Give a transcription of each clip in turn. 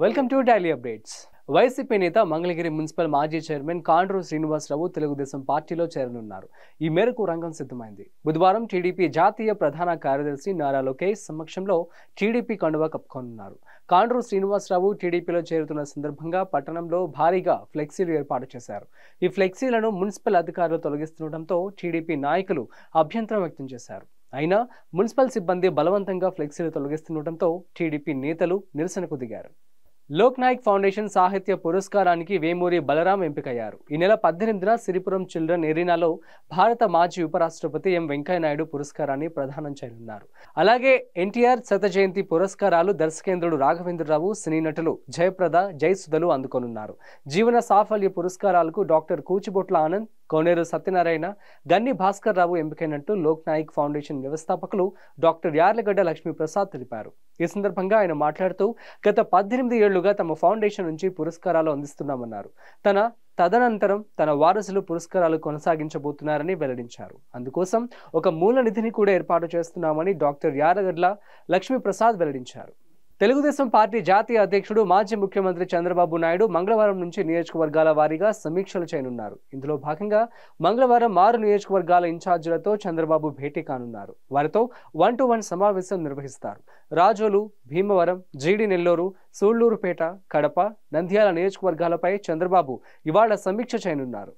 welcome to daily updates YCP నేత Mangalagiri municipal మాజీ chairman కాండ్రూ Srinivasarao Telugu Desam పార్టీలో చేరనున్నారు ఈ మేరకు రంగం సిద్ధమైంది బుధవారం టీడీపీ జాతీయ ప్రధాన కార్యదర్శి నారా లోకేష్ సమక్షంలో టీడీపీ కండువా కప్పుకోనున్నారు కాండ్రూ శ్రీనివాసరావు టీడీపీలో చేరుతున్న సందర్భంగా పట్టణంలో భారీగా ఫ్లెక్సీలు ఏర్పాటు చేశారు ఈ ఫ్లెక్సీలను మున్సిపల్ అధికారులు తొలగిస్తుండటంతో టీడీపీ నాయకులు అభ్యంతరం వ్యక్తం చేశారు అయినా మున్సిపల్ సిబ్బంది బలవంతంగా ఫ్లెక్సీలు తొలగిస్తుండటంతో టీడీపీ నేతలు నిరసనకు దిగారు లోక్ నాయక్ ఫౌండేషన్ సాహిత్య పురస్కారానికి వేమూరి బలరాం ఎంపికయ్యారు ఈ నెల పద్దెనిమిదిన సిరిపురం చిల్డ్రన్ ఎరీనాలో భారత మాజీ ఉపరాష్ట్రపతి ఎం వెంకయ్యనాయుడు పురస్కారాన్ని ప్రదానం చేయనున్నారు అలాగే ఎన్టీఆర్ శత జయంతి పురస్కారాలు దర్శకేంద్రుడు రాఘవేంద్రరావు సినీ నటులు జయప్రద జయసుధలు అందుకోనున్నారు జీవన సాఫల్య పురస్కారాలకు డాక్టర్ కూచిబొట్ల ఆనంద్ కోనేరు సత్యనారాయణ గన్ని భాస్కర్ రావు ఎంపికైనట్టు లోక్ నాయక్ ఫౌండేషన్ వ్యవస్థాపకులు డాక్టర్ యార్లగడ్డ లక్ష్మీప్రసాద్ తెలిపారు ఈ సందర్భంగా ఆయన మాట్లాడుతూ గత పద్దెనిమిది ఏళ్లుగా తమ ఫౌండేషన్ నుంచి పురస్కారాలు అందిస్తున్నామన్నారు తన తదనంతరం తన వారసులు పురస్కారాలు కొనసాగించబోతున్నారని వెల్లడించారు అందుకోసం ఒక మూల నిధిని కూడా ఏర్పాటు చేస్తున్నామని డాక్టర్ యారగడ్ల లక్ష్మీప్రసాద్ వెల్లడించారు తెలుగుదేశం పార్టీ జాతీయ అధ్యక్షుడు మాజీ ముఖ్యమంత్రి చంద్రబాబు నాయుడు మంగళవారం నుంచి నియోజకవర్గాల వారీగా సమీక్షలు చేయనున్నారు ఇందులో భాగంగా మంగళవారం ఆరు నియోజకవర్గాల ఇన్ఛార్జీలతో చంద్రబాబు భేటీ కానున్నారు వారితో వన్ టు వన్ సమావేశం నిర్వహిస్తారు రాజోలు భీమవరం జీడి నెల్లూరు సూళ్లూరుపేట కడప నంద్యాల నియోజకవర్గాలపై చంద్రబాబు ఇవాళ సమీక్ష చేయనున్నారు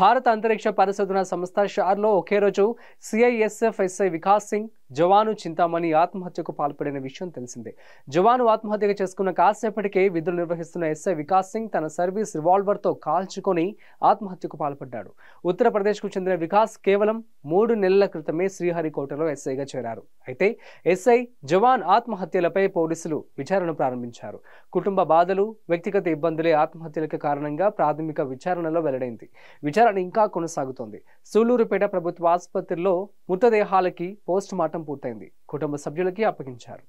భారత అంతరిక్ష పరిశోధన సంస్థ షార్లో ఒకే రోజు సిఐఎస్ఎఫ్ వికాస్ సింగ్ జవాను చింతామణి ఆత్మహత్యకు పాల్పడిన విషయం తెలిసిందే జవాను ఆత్మహత్య చేసుకున్న కాసేపటికే విధులు నిర్వహిస్తున్న ఎస్ఐ వికాస్ సింగ్ తన సర్వీస్ రివాల్వర్తో కాల్చుకొని ఆత్మహత్యకు పాల్పడ్డాడు ఉత్తరప్రదేశ్కు చెందిన వికాస్ కేవలం మూడు నెలల క్రితమే శ్రీహరికోటలో ఎస్ఐగా చేరారు అయితే ఎస్ఐ జవాన్ ఆత్మహత్యలపై పోలీసులు విచారణ ప్రారంభించారు కుటుంబ బాధలు వ్యక్తిగత ఇబ్బందులే ఆత్మహత్యలకు కారణంగా ప్రాథమిక విచారణలో వెల్లడైంది విచారణ ఇంకా కొనసాగుతోంది సూలూరుపేట ప్రభుత్వ ఆసుపత్రిలో మృతదేహాలకి పోస్ట్ మార్టం పూర్తయింది కుటుంబ సభ్యులకి అప్పగించారు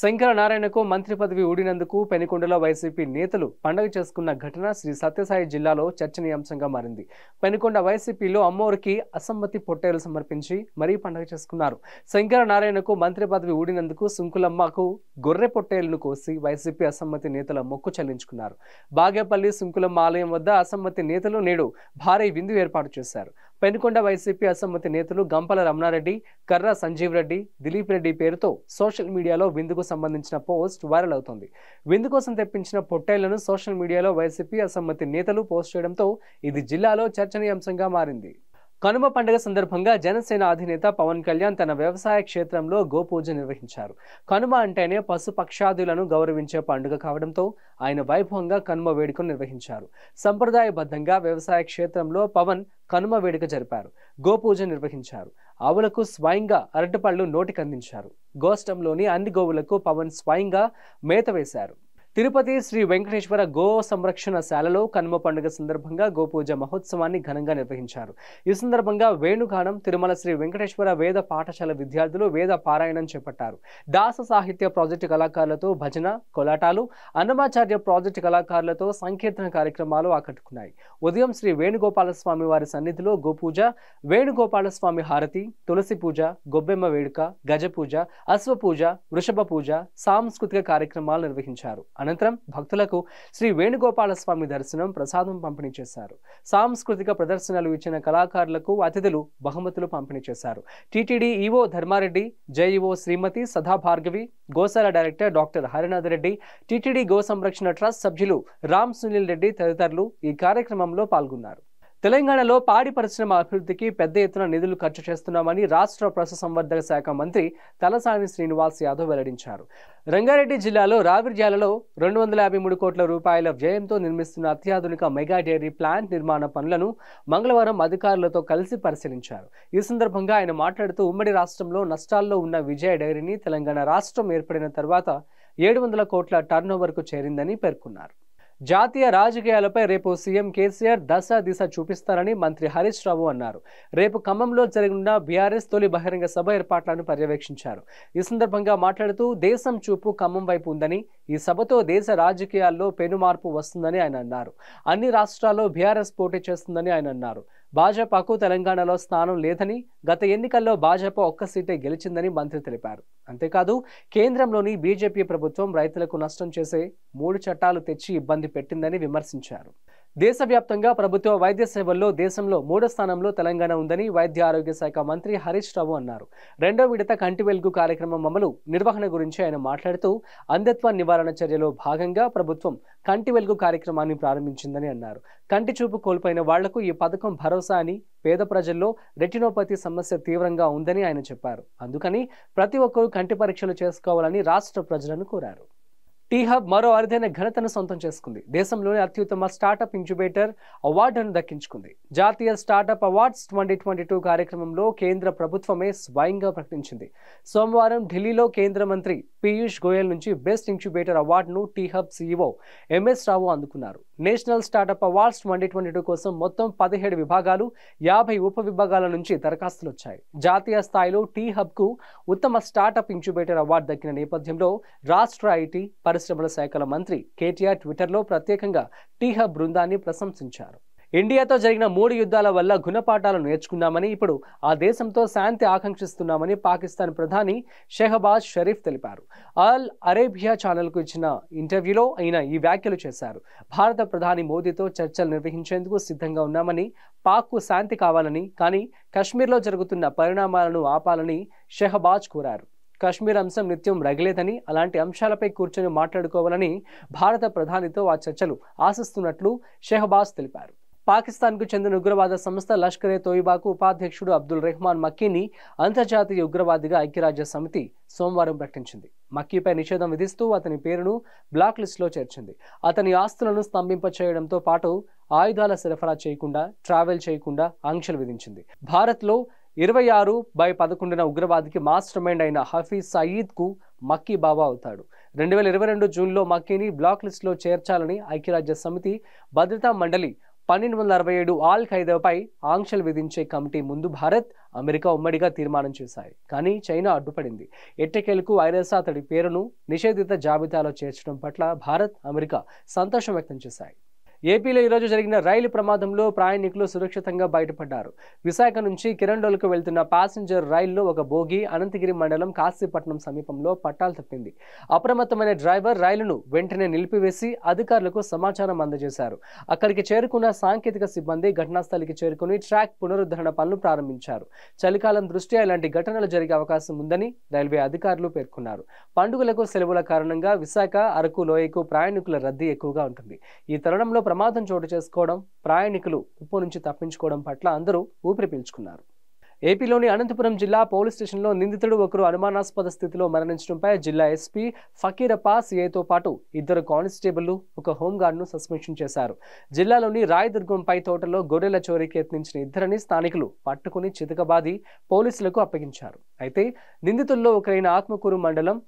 శంకర నారాయణకు మంత్రి పదవి ఊడినందుకు పెనుకొండలో వైసీపీ నేతలు పండగ చేసుకున్న ఘటన శ్రీ సత్యసాయి జిల్లాలో చర్చనీయాంశంగా మారింది పెనుకొండ వైసీపీలో అమ్మోరికి అసమ్మతి పొట్టేలు సమర్పించి మరీ పండగ చేసుకున్నారు శంకర నారాయణకు మంత్రి పదవి ఊడినందుకు సుంకులమ్మకు గొర్రె పొట్టేలను కోసి వైసీపీ అసమ్మతి నేతల మొక్కు చెల్లించుకున్నారు బాగేపల్లి సుంకులమ్మ ఆలయం వద్ద అసమ్మతి నేతలు నేడు భారీ విందు ఏర్పాటు చేశారు పెనుకొండ వైసీపీ అసమ్మతి నేతలు గంపల రమణారెడ్డి కర్ర సంజీవ్ రెడ్డి దిలీప్ రెడ్డి రెడ్డి పేరుతో సోషల్ మీడియాలో విందుకు సంబంధించిన పోస్ట్ వైరల్ అవుతోంది విందు కోసం తెప్పించిన పొట్టేళ్లను సోషల్ మీడియాలో వైసీపీ అసమ్మతి నేతలు పోస్ట్ చేయడంతో ఇది జిల్లాలో చర్చనీయాంశంగా మారింది కనుమ పండుగ సందర్భంగా జనసేన అధినేత పవన్ కళ్యాణ్ తన వ్యవసాయ క్షేత్రంలో గోపూజ నిర్వహించారు కనుమ అంటేనే పశుపక్షాదులను గౌరవించే పండుగ కావడంతో ఆయన వైభవంగా కనుమ వేడుకను నిర్వహించారు సంప్రదాయబద్ధంగా వ్యవసాయ క్షేత్రంలో పవన్ కనుమ వేడుక జరిపారు గోపూజ నిర్వహించారు ఆవులకు స్వయంగా అరటిపళ్ళు నోటికందించారు గోష్టంలోని అన్ని గోవులకు పవన్ స్వయంగా మేత వేశారు తిరుపతి శ్రీ వెంకటేశ్వర గో సంరక్షణ శాలలో కనుమ పండుగ సందర్భంగా గోపూజ మహోత్సవాన్ని ఘనంగా నిర్వహించారు ఈ సందర్భంగా వేణుగానం తిరుమల శ్రీ వెంకటేశ్వర వేద పాఠశాల విద్యార్థులు వేద పారాయణం చేపట్టారు దాస సాహిత్య ప్రాజెక్టు కళాకారులతో భజన కోలాటాలు అన్నమాచార్య ప్రాజెక్టు కళాకారులతో సంకీర్తన కార్యక్రమాలు ఆకట్టుకున్నాయి ఉదయం శ్రీ వేణుగోపాలస్వామి వారి సన్నిధిలో గోపూజ వేణుగోపాలస్వామి హారతి తులసి పూజ గొబ్బెమ్మ వేడుక గజపూజ అశ్వపూజ వృషభ పూజ సాంస్కృతిక కార్యక్రమాలు నిర్వహించారు అనంతరం భక్తులకు శ్రీ వేణుగోపాలస్వామి దర్శనం ప్రసాదం పంపిణీ చేశారు సాంస్కృతిక ప్రదర్శనలు ఇచ్చిన కళాకారులకు అతిథులు బహుమతులు పంపిణీ చేశారు టీటీడీ ఈవో ధర్మారెడ్డి జేఈఓ శ్రీమతి సదాభార్గవి గోశాల director doctor Harinath Reddy TTD go సంరక్షణ ట్రస్ట్ సభ్యులు రామ్ సునీల్ రెడ్డి తదితరులు ఈ కార్యక్రమంలో పాల్గొన్నారు తెలంగాణలో పాడి పరిశ్రమ అభివృద్ధికి పెద్ద ఎత్తున నిధులు ఖర్చు చేస్తున్నామని రాష్ట్ర పశుసంవర్ధక శాఖ మంత్రి తలసాని శ్రీనివాస్ యాదవ్ వెల్లడించారు రంగారెడ్డి జిల్లాలో రావిర్జాలలో రెండు వందల యాభై మూడు కోట్ల రూపాయల వ్యయంతో నిర్మిస్తున్న అత్యాధునిక మెగా డైరీ ప్లాంట్ నిర్మాణ పనులను మంగళవారం అధికారులతో కలిసి పరిశీలించారు ఈ సందర్భంగా ఆయన మాట్లాడుతూ ఉమ్మడి రాష్ట్రంలో నష్టాల్లో ఉన్న విజయ డైరీని తెలంగాణ రాష్ట్రం ఏర్పడిన తర్వాత ఏడు వందల కోట్ల టర్నోవర్కు చేరిందని పేర్కొన్నారు జాతీయ రాజకీయాలపై రేపు సీఎం కేసీఆర్ దశ దిశ చూపిస్తారని మంత్రి హరీష్ రావు అన్నారు రేపు ఖమ్మంలో జరగనున్న బీఆర్ఎస్ తొలి బహిరంగ సభ ఏర్పాట్లను పర్యవేక్షించారు ఈ సందర్భంగా మాట్లాడుతూ దేశం చూపు ఖమ్మం వైపు ఉందని ఈ సభతో దేశ రాజకీయాల్లో పెను మార్పు వస్తుందని ఆయన అన్నారు అన్ని రాష్ట్రాల్లో బీఆర్ఎస్ పోటీ చేస్తుందని ఆయన అన్నారు భాజపాకు తెలంగాణలో స్థానం లేదని గత ఎన్నికల్లో భాజపా ఒక్క సీటే గెలిచిందని మంత్రి తెలిపారు అంతేకాదు కేంద్రంలోని బీజేపీ ప్రభుత్వం రైతులకు నష్టం చేసే మూడు చట్టాలు తెచ్చి ఇబ్బంది పెట్టిందని విమర్శించారు దేశవ్యాప్తంగా ప్రభుత్వ వైద్య సేవల్లో దేశంలో మూడో స్థానంలో తెలంగాణ ఉందని వైద్య ఆరోగ్య శాఖ మంత్రి హరీష్ రావు అన్నారు రెండో విడత కంటి వెలుగు కార్యక్రమం అమలు నిర్వహణ గురించి ఆయన మాట్లాడుతూ అంధత్వ నివారణ చర్యలో భాగంగా ప్రభుత్వం కంటి వెలుగు కార్యక్రమాన్ని ప్రారంభించిందని అన్నారు కంటి చూపు కోల్పోయిన వాళ్లకు ఈ పథకం భరోసా అని పేద ప్రజల్లో రెటినోపతి సమస్య తీవ్రంగా ఉందని ఆయన చెప్పారు అందుకని ప్రతి ఒక్కరూ కంటి పరీక్షలు చేసుకోవాలని రాష్ట్ర ప్రజలను కోరారు టీహబ్ మరో అరుదైన ఘనతను సొంతం చేసుకుంది దేశంలోని అత్యుత్తమ స్టార్టప్ ఇంక్యుబేటర్ అవార్డును దక్కించుకుంది జాతీయ startup awards twenty twenty two కార్యక్రమంలో కేంద్ర ప్రభుత్వమే స్వయంగా ప్రకటించింది సోమవారం ఢిల్లీలో కేంద్ర మంత్రి పీయూష్ గోయల్ నుంచి బెస్ట్ ఇంక్యుబేటర్ అవార్డును T hub CEO MS Rao అందుకున్నారు national startup awards twenty twenty two కోసం మొత్తం పదిహేడు విభాగాలు యాభై ఉప విభాగాల నుంచి దరఖాస్తులు వచ్చాయి జాతీయ స్థాయిలో టీ కు ఉత్తమ స్టార్టప్ ఇంక్యుబేటర్ అవార్డు దక్కిన నేపథ్యంలో రాష్ట్ర ఐటీ పరిశ్రమల శాఖల మంత్రి కేటీఆర్ ట్విట్టర్లో ప్రత్యేకంగా టీహబ్ బృందాన్ని ప్రశంసించారు ఇండియాతో జరిగిన మూడు యుద్ధాల వల్ల గుణపాఠాలు నేర్చుకున్నామని ఇప్పుడు ఆ దేశంతో శాంతి ఆకాంక్షిస్తున్నామని పాకిస్తాన్ ప్రధాని షెహబాజ్ షరీఫ్ తెలిపారు అల్ అరేబియా ఛానల్కు ఇచ్చిన ఇంటర్వ్యూలో ఆయన ఈ వ్యాఖ్యలు చేశారు భారత ప్రధాని మోదీతో చర్చలు నిర్వహించేందుకు సిద్ధంగా ఉన్నామని పాక్కు శాంతి కావాలని కానీ కశ్మీర్లో జరుగుతున్న పరిణామాలను ఆపాలని షెహబాజ్ కోరారు కశ్మీర్ అంశం నిత్యం రగిలేదని అలాంటి అంశాలపై కూర్చొని మాట్లాడుకోవాలని భారత ప్రధానితో ఆ చర్చలు ఆశిస్తున్నట్లు షెహబాజ్ తెలిపారు పాకిస్తాన్కు చెందిన ఉగ్రవాద సంస్థ లష్కరే తోయిబాకు ఉపాధ్యక్షుడు అబ్దుల్ రెహమాన్ మక్కీని అంతర్జాతీయ ఉగ్రవాదిగా ఐక్యరాజ్య సమితి సోమవారం ప్రకటించింది మక్కీపై నిషేధం విధిస్తూ అతని పేరును బ్లాక్ లిస్టులో చేర్చింది అతని ఆస్తులను స్తంభింపచేయడంతో పాటు ఆయుధాల సరఫరా చేయకుండా ట్రావెల్ చేయకుండా ఆంక్షలు విధించింది భారత్లో ఇరవై ఆరు బై పదకొండున ఉగ్రవాదికి మాస్టర్ మైండ్ అయిన హఫీజ్ సయీద్కు మక్కీ బాబా అవుతాడు రెండు వేల ఇరవై రెండు జూన్లో మక్కీని బ్లాక్ లిస్టులో చేర్చాలని ఐక్యరాజ్య సమితి భద్రతా మండలి పన్నెండు వందల అరవై ఏడు ఆల్ ఖైదాపై ఆంక్షలు విధించే కమిటీ ముందు భారత్ అమెరికా ఉమ్మడిగా తీర్మానం చేశాయి కానీ చైనా అడ్డుపడింది ఎట్టకేలకు ఐరస్ అతడి పేరును నిషేధిత జాబితాలో చేర్చడం పట్ల భారత్ అమెరికా సంతోషం వ్యక్తం చేశాయి ఏపీలో ఈరోజు జరిగిన రైలు ప్రమాదంలో ప్రయాణికులు సురక్షితంగా బయటపడ్డారు విశాఖ నుంచి కిరణ్డోల్కు వెళ్తున్న ప్యాసింజర్ రైల్లో ఒక బోగి అనంతగిరి మండలం కాశీపట్నం సమీపంలో పట్టాలు తప్పింది అప్రమత్తమైన డ్రైవర్ రైలును వెంటనే నిలిపివేసి అధికారులకు సమాచారం అందజేశారు అక్కడికి చేరుకున్న సాంకేతిక సిబ్బంది ఘటనాస్థలికి చేరుకుని ట్రాక్ పునరుద్ధరణ పనులు ప్రారంభించారు చలికాలం దృష్ట్యా ఇలాంటి ఘటనలు జరిగే అవకాశం ఉందని రైల్వే అధికారులు పేర్కొన్నారు పండుగలకు సెలవుల కారణంగా విశాఖ అరకు లోయకు ప్రయాణికుల రద్దీ ఎక్కువగా ఉంటుంది ఈ తరుణంలో ప్రమాదం చోటు చేసుకోవడం ప్రయాణికులు ఉప్పు నుంచి తప్పించుకోవడం పట్ల అందరూ ఊపిరి పీల్చుకున్నారు ఏపీలోని అనంతపురం జిల్లా పోలీస్ స్టేషన్లో నిందితుడు ఒకరు అనుమానాస్పద స్థితిలో మరణించడంపై జిల్లా ఎస్పీ ఫకీరప్ప సిఐతో పాటు ఇద్దరు కానిస్టేబుల్లు ఒక హోంగార్డ్ను సస్పెన్షన్ చేశారు జిల్లాలోని రాయదుర్గంపై తోటలో గొర్రెల చోరీకి యత్నించిన ఇద్దరిని స్థానికులు పట్టుకుని చితకబాది పోలీసులకు అప్పగించారు అయితే నిందితుల్లో ఒకరైన ఆత్మకూరు మండలం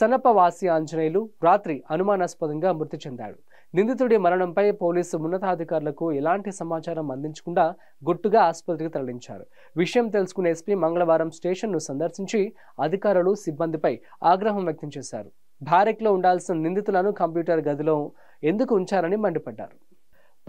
సనప్పవాసి ఆంజనేయులు రాత్రి అనుమానాస్పదంగా మృతి చెందాడు నిందితుడి మరణంపై పోలీసు ఉన్నతాధికారులకు ఎలాంటి సమాచారం అందించకుండా గుట్టుగా ఆసుపత్రికి తరలించారు విషయం తెలుసుకున్న ఎస్పీ మంగళవారం స్టేషన్ను సందర్శించి అధికారులు సిబ్బందిపై ఆగ్రహం వ్యక్తం చేశారు భారెక్లో ఉండాల్సిన నిందితులను కంప్యూటర్ గదిలో ఎందుకు ఉంచారని మండిపడ్డారు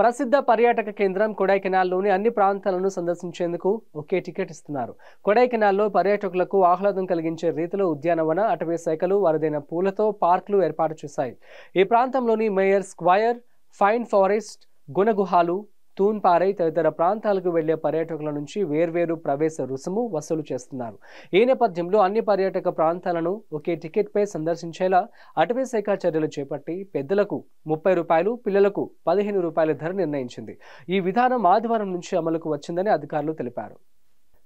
ప్రసిద్ధ పర్యాటక కేంద్రం కొడైకెనాల్లోని అన్ని ప్రాంతాలను సందర్శించేందుకు ఒకే టికెట్ ఇస్తున్నారు కొడైకెనాల్లో పర్యాటకులకు ఆహ్లాదం కలిగించే రీతిలో ఉద్యానవన అటవీ శాఖలు వరదైన పూలతో పార్కులు ఏర్పాటు చేశాయి ఈ ప్రాంతంలోని మేయర్ స్క్వైర్ ఫైన్ ఫారెస్ట్ గుణగుహాలు తూన్పారై తదితర ప్రాంతాలకు వెళ్లే పర్యాటకుల నుంచి వేర్వేరు ప్రవేశ రుసుము వసూలు చేస్తున్నారు ఈ నేపథ్యంలో అన్ని పర్యాటక ప్రాంతాలను ఒకే టికెట్పై సందర్శించేలా అటవీ శాఖ చర్యలు చేపట్టి పెద్దలకు ముప్పై రూపాయలు పిల్లలకు పదిహేను రూపాయల ధర నిర్ణయించింది ఈ విధానం ఆదివారం నుంచి అమలుకు వచ్చిందని అధికారులు తెలిపారు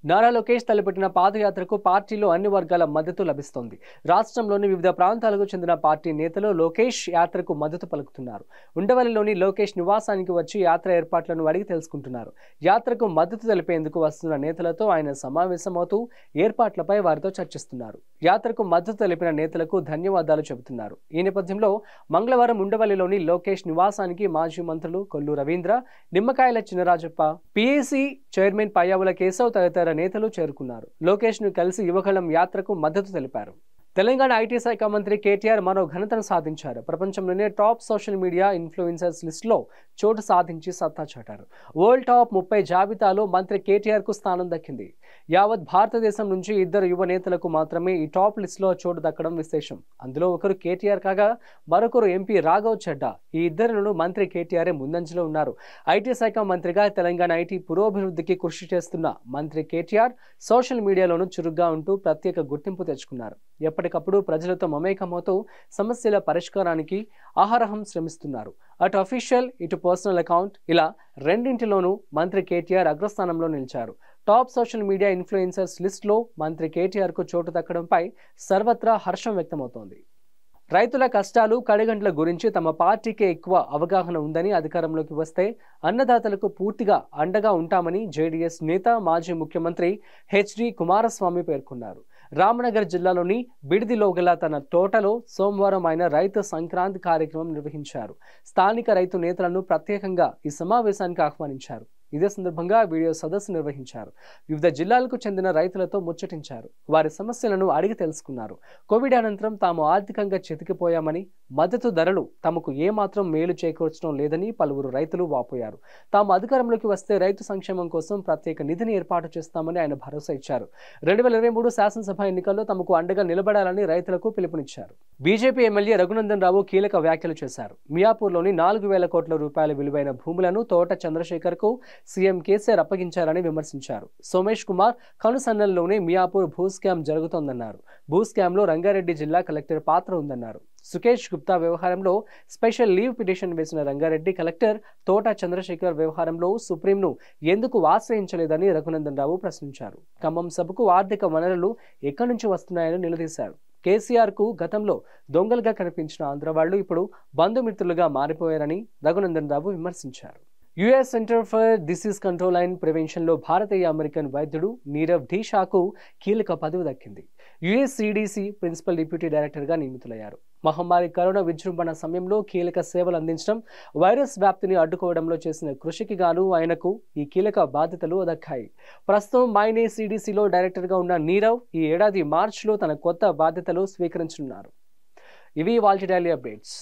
నారా లోకేష్ తలపెట్టిన పాదయాత్రకు పార్టీలో అన్ని వర్గాల మద్దతు లభిస్తోంది రాష్ట్రంలోని వివిధ ప్రాంతాలకు చెందిన పార్టీ నేతలు లోకేష్ యాత్రకు మద్దతు పలుకుతున్నారు ఉండవల్లిలోని లోకేష్ నివాసానికి వచ్చి యాత్ర ఏర్పాట్లను అడిగి తెలుసుకుంటున్నారు యాత్రకు మద్దతు తెలిపేందుకు వస్తున్న నేతలతో ఆయన సమావేశమవుతూ ఏర్పాట్లపై వారితో చర్చిస్తున్నారు యాత్రకు మద్దతు తెలిపిన నేతలకు ధన్యవాదాలు చెబుతున్నారు ఈ నేపథ్యంలో మంగళవారం ఉండవల్లిలోని లోకేష్ నివాసానికి మాజీ మంత్రులు కొల్లు రవీంద్ర నిమ్మకాయల చినరాజప్ప పీఏసీ చైర్మన్ పయ్యావుల కేశవ్ తదితర నేతలు చేరుకున్నారు లోకేష్ ను కలిసి యువగళం యాత్రకు మద్దతు తెలిపారు తెలంగాణ ఐటీ శాఖ మంత్రి కేటీఆర్ మరో ఘనతను సాధించారు ప్రపంచంలోనే టాప్ సోషల్ మీడియా ఇన్ఫ్లుయెన్సర్స్ లిస్టులో చోటు సాధించి సత్తా చాటారు వరల్డ్ టాప్ ముప్పై జాబితాలో మంత్రి కేటీఆర్కు స్థానం దక్కింది యావత్ భారతదేశం నుంచి ఇద్దరు యువ నేతలకు మాత్రమే ఈ టాప్ లిస్టులో చోటు దక్కడం విశేషం అందులో ఒకరు కేటీఆర్ కాగా మరొకరు ఎంపీ రాఘవ్ చెడ్డా ఈ ఇద్దరులను మంత్రి కేటీఆర్ ముందంజలో ఉన్నారు ఐటీ శాఖ మంత్రిగా తెలంగాణ ఐటీ పురోభివృద్ధికి కృషి చేస్తున్న మంత్రి కేటీఆర్ సోషల్ మీడియాలోనూ చురుగ్గా ఉంటూ ప్రత్యేక గుర్తింపు తెచ్చుకున్నారు ఎప్పటి ఎప్పటికప్పుడు ప్రజలతో మమేకమవుతూ సమస్యల పరిష్కారానికి ఆహారహం శ్రమిస్తున్నారు అటు అఫీషియల్ ఇటు పర్సనల్ అకౌంట్ ఇలా రెండింటిలోనూ మంత్రి కేటీఆర్ అగ్రస్థానంలో నిలిచారు టాప్ సోషల్ మీడియా ఇన్ఫ్లుయెన్సర్స్ లిస్టులో మంత్రి కేటీఆర్కు చోటు దక్కడంపై సర్వత్రా హర్షం వ్యక్తమవుతోంది రైతుల కష్టాలు కడగంట్ల గురించి తమ పార్టీకే ఎక్కువ అవగాహన ఉందని అధికారంలోకి వస్తే అన్నదాతలకు పూర్తిగా అండగా ఉంటామని జేడీఎస్ నేత మాజీ ముఖ్యమంత్రి హెచ్డి కుమారస్వామి పేర్కొన్నారు రామనగర్ జిల్లాలోని బిడిదిలో గల తన తోటలో సోమవారం ఆయన రైతు సంక్రాంతి కార్యక్రమం నిర్వహించారు స్థానిక రైతు నేతలను ప్రత్యేకంగా ఈ సమావేశానికి ఆహ్వానించారు ఇదే సందర్భంగా వీడియో సదస్సు నిర్వహించారు వివిధ జిల్లాలకు చెందిన రైతులతో ముచ్చటించారు వారి సమస్యలను అడిగి తెలుసుకున్నారు కోవిడ్ అనంతరం తాము ఆర్థికంగా చితికిపోయామని మద్దతు ధరలు తమకు ఏమాత్రం మేలు చేకూర్చడం లేదని పలువురు రైతులు వాపోయారు తాము అధికారంలోకి వస్తే రైతు సంక్షేమం కోసం ప్రత్యేక నిధిని ఏర్పాటు చేస్తామని ఆయన భరోసా ఇచ్చారు రెండు వేల ఇరవై మూడు శాసనసభ ఎన్నికల్లో తమకు అండగా నిలబడాలని రైతులకు పిలుపునిచ్చారు బీజేపీ ఎమ్మెల్యే రఘునందన్ రావు కీలక వ్యాఖ్యలు చేశారు మియాపూర్లోని నాలుగు వేల కోట్ల రూపాయల విలువైన భూములను తోట చంద్రశేఖర్కు సీఎం కేసీఆర్ అప్పగించారని విమర్శించారు సోమేష్ కుమార్ కనుసన్నల్లోనే మియాపూర్ భూ స్కామ్ జరుగుతోందన్నారు భూ స్కామ్లో రంగారెడ్డి జిల్లా కలెక్టర్ పాత్ర ఉందన్నారు సుకేష్ గుప్తా వ్యవహారంలో స్పెషల్ లీవ్ పిటిషన్ వేసిన రంగారెడ్డి కలెక్టర్ తోట చంద్రశేఖర్ వ్యవహారంలో సుప్రీంను ఎందుకు ఆశ్రయించలేదని రఘునందన్ రావు ప్రశ్నించారు ఖమ్మం సభకు ఆర్థిక వనరులు ఎక్కడి నుంచి వస్తున్నాయని నిలదీశారు కేసీఆర్కు గతంలో దొంగలుగా కనిపించిన ఆంధ్ర వాళ్లు ఇప్పుడు బంధుమిత్రులుగా మారిపోయారని రఘునందన్ రావు విమర్శించారు US centre for disease control and ప్రివెన్షన్లో భారతీయ అమెరికన్ వైద్యుడు నీరవ్ ఢీషాకు కీలక పదవి దక్కింది యుఎస్ సిడిసి ప్రిన్సిపల్ డిప్యూటీ డైరెక్టర్గా నియమితులయ్యారు మహమ్మారి కరోనా విజృంభణ సమయంలో కీలక సేవలు అందించడం వైరస్ వ్యాప్తిని అడ్డుకోవడంలో చేసిన కృషికి గాను ఆయనకు ఈ కీలక బాధ్యతలు దక్కాయి ప్రస్తుతం మైనే సిడిసిలో డైరెక్టర్గా ఉన్న నీరవ్ ఈ ఏడాది మార్చిలో తన కొత్త బాధ్యతలు స్వీకరించనున్నారు ఇవి వాల్టి డైలీ అప్డేట్స్